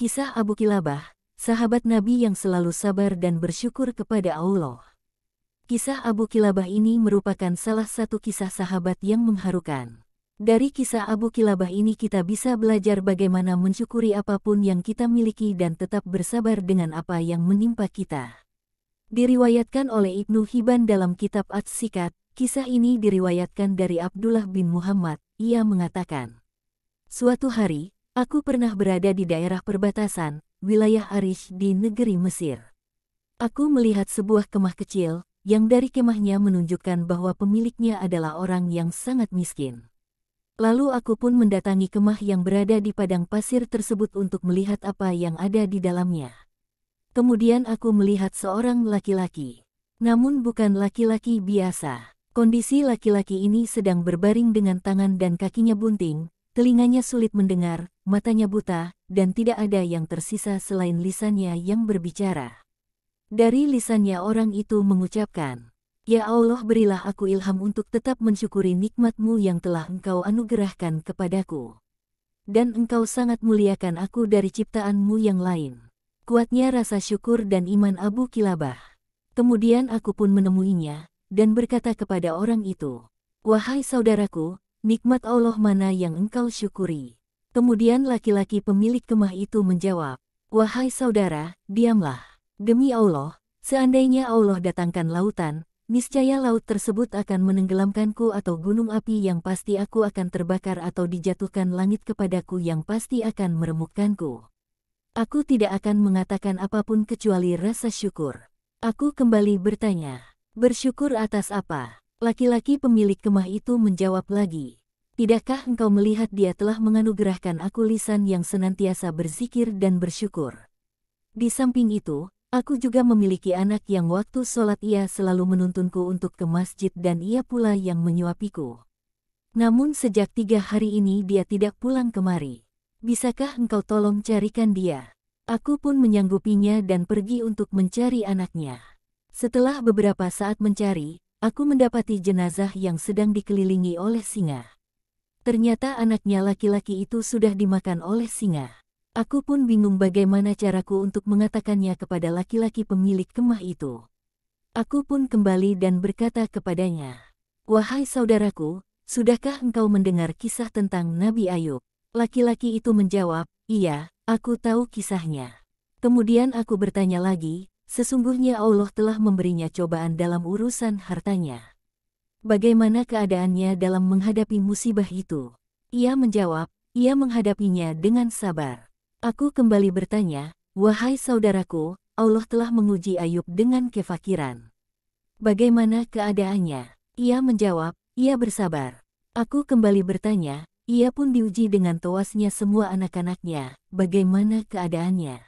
Kisah Abu Kilabah, sahabat Nabi yang selalu sabar dan bersyukur kepada Allah. Kisah Abu Kilabah ini merupakan salah satu kisah sahabat yang mengharukan. Dari kisah Abu Kilabah ini kita bisa belajar bagaimana mensyukuri apapun yang kita miliki dan tetap bersabar dengan apa yang menimpa kita. Diriwayatkan oleh Ibnu Hibban dalam kitab At-Sikat, kisah ini diriwayatkan dari Abdullah bin Muhammad, ia mengatakan. Suatu hari, Aku pernah berada di daerah perbatasan, wilayah Arish di negeri Mesir. Aku melihat sebuah kemah kecil, yang dari kemahnya menunjukkan bahwa pemiliknya adalah orang yang sangat miskin. Lalu aku pun mendatangi kemah yang berada di padang pasir tersebut untuk melihat apa yang ada di dalamnya. Kemudian aku melihat seorang laki-laki. Namun bukan laki-laki biasa. Kondisi laki-laki ini sedang berbaring dengan tangan dan kakinya bunting, telinganya sulit mendengar, matanya buta, dan tidak ada yang tersisa selain lisannya yang berbicara. Dari lisannya orang itu mengucapkan, Ya Allah berilah aku ilham untuk tetap mensyukuri nikmatmu yang telah engkau anugerahkan kepadaku. Dan engkau sangat muliakan aku dari ciptaanmu yang lain. Kuatnya rasa syukur dan iman Abu Kilabah. Kemudian aku pun menemuinya, dan berkata kepada orang itu, Wahai saudaraku, nikmat Allah mana yang engkau syukuri? Kemudian laki-laki pemilik kemah itu menjawab, Wahai saudara, diamlah. Demi Allah, seandainya Allah datangkan lautan, niscaya laut tersebut akan menenggelamkanku atau gunung api yang pasti aku akan terbakar atau dijatuhkan langit kepadaku yang pasti akan meremukkanku. Aku tidak akan mengatakan apapun kecuali rasa syukur. Aku kembali bertanya, bersyukur atas apa? Laki-laki pemilik kemah itu menjawab lagi, Tidakkah engkau melihat dia telah menganugerahkan aku lisan yang senantiasa berzikir dan bersyukur? Di samping itu, aku juga memiliki anak yang waktu sholat ia selalu menuntunku untuk ke masjid dan ia pula yang menyuapiku. Namun sejak tiga hari ini dia tidak pulang kemari. Bisakah engkau tolong carikan dia? Aku pun menyanggupinya dan pergi untuk mencari anaknya. Setelah beberapa saat mencari, Aku mendapati jenazah yang sedang dikelilingi oleh singa. Ternyata anaknya laki-laki itu sudah dimakan oleh singa. Aku pun bingung bagaimana caraku untuk mengatakannya kepada laki-laki pemilik kemah itu. Aku pun kembali dan berkata kepadanya, Wahai saudaraku, sudahkah engkau mendengar kisah tentang Nabi Ayub? Laki-laki itu menjawab, Iya, aku tahu kisahnya. Kemudian aku bertanya lagi, sesungguhnya Allah telah memberinya cobaan dalam urusan hartanya. Bagaimana keadaannya dalam menghadapi musibah itu? Ia menjawab, ia menghadapinya dengan sabar. Aku kembali bertanya, wahai saudaraku, Allah telah menguji Ayub dengan kefakiran. Bagaimana keadaannya? Ia menjawab, ia bersabar. Aku kembali bertanya, ia pun diuji dengan tewasnya semua anak-anaknya, bagaimana keadaannya?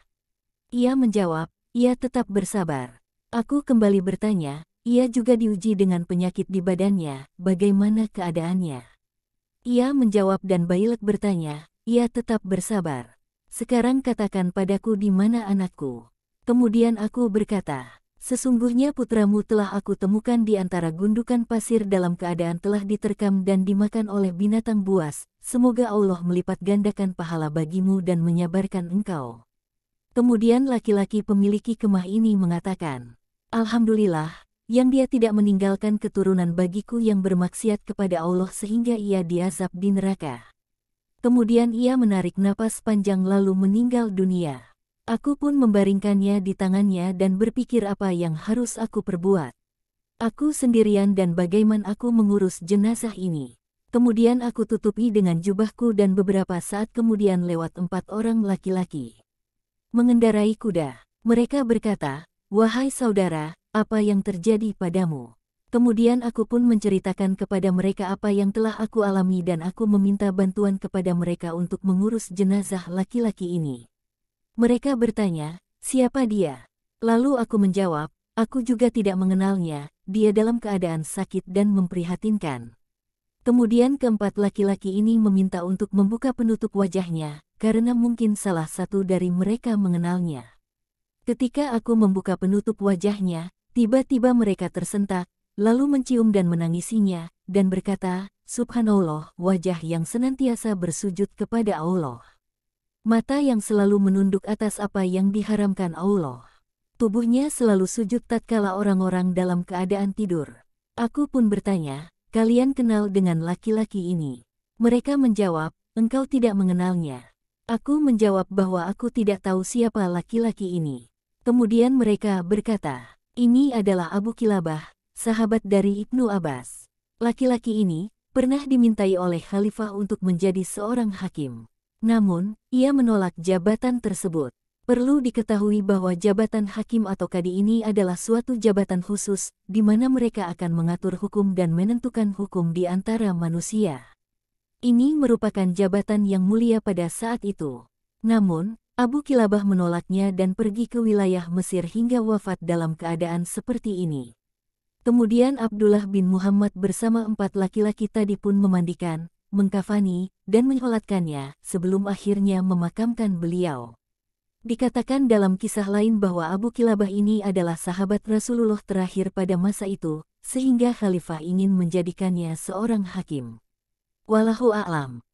Ia menjawab, ia tetap bersabar. Aku kembali bertanya, ia juga diuji dengan penyakit di badannya, bagaimana keadaannya? Ia menjawab dan Bailek bertanya, ia tetap bersabar. Sekarang katakan padaku di mana anakku. Kemudian aku berkata, sesungguhnya putramu telah aku temukan di antara gundukan pasir dalam keadaan telah diterkam dan dimakan oleh binatang buas. Semoga Allah melipat gandakan pahala bagimu dan menyabarkan engkau. Kemudian laki-laki pemiliki kemah ini mengatakan, Alhamdulillah, yang dia tidak meninggalkan keturunan bagiku yang bermaksiat kepada Allah sehingga ia diazab di neraka. Kemudian ia menarik napas panjang lalu meninggal dunia. Aku pun membaringkannya di tangannya dan berpikir apa yang harus aku perbuat. Aku sendirian dan bagaimana aku mengurus jenazah ini. Kemudian aku tutupi dengan jubahku dan beberapa saat kemudian lewat empat orang laki-laki mengendarai kuda. Mereka berkata, Wahai saudara, apa yang terjadi padamu? Kemudian aku pun menceritakan kepada mereka apa yang telah aku alami dan aku meminta bantuan kepada mereka untuk mengurus jenazah laki-laki ini. Mereka bertanya, siapa dia? Lalu aku menjawab, aku juga tidak mengenalnya, dia dalam keadaan sakit dan memprihatinkan. Kemudian keempat laki-laki ini meminta untuk membuka penutup wajahnya, karena mungkin salah satu dari mereka mengenalnya. Ketika aku membuka penutup wajahnya, tiba-tiba mereka tersentak, lalu mencium dan menangisinya, dan berkata, Subhanallah, wajah yang senantiasa bersujud kepada Allah. Mata yang selalu menunduk atas apa yang diharamkan Allah. Tubuhnya selalu sujud tatkala orang-orang dalam keadaan tidur. Aku pun bertanya, Kalian kenal dengan laki-laki ini? Mereka menjawab, engkau tidak mengenalnya. Aku menjawab bahwa aku tidak tahu siapa laki-laki ini. Kemudian mereka berkata, ini adalah Abu Kilabah, sahabat dari Ibnu Abbas. Laki-laki ini pernah dimintai oleh khalifah untuk menjadi seorang hakim. Namun, ia menolak jabatan tersebut. Perlu diketahui bahwa jabatan hakim atau kadi ini adalah suatu jabatan khusus, di mana mereka akan mengatur hukum dan menentukan hukum di antara manusia. Ini merupakan jabatan yang mulia pada saat itu. Namun, Abu Kilabah menolaknya dan pergi ke wilayah Mesir hingga wafat dalam keadaan seperti ini. Kemudian Abdullah bin Muhammad bersama empat laki-laki tadi pun memandikan, mengkafani, dan menyolatkannya sebelum akhirnya memakamkan beliau. Dikatakan dalam kisah lain bahwa Abu Kilabah ini adalah sahabat Rasulullah terakhir pada masa itu, sehingga khalifah ingin menjadikannya seorang hakim. Walahu a'lam.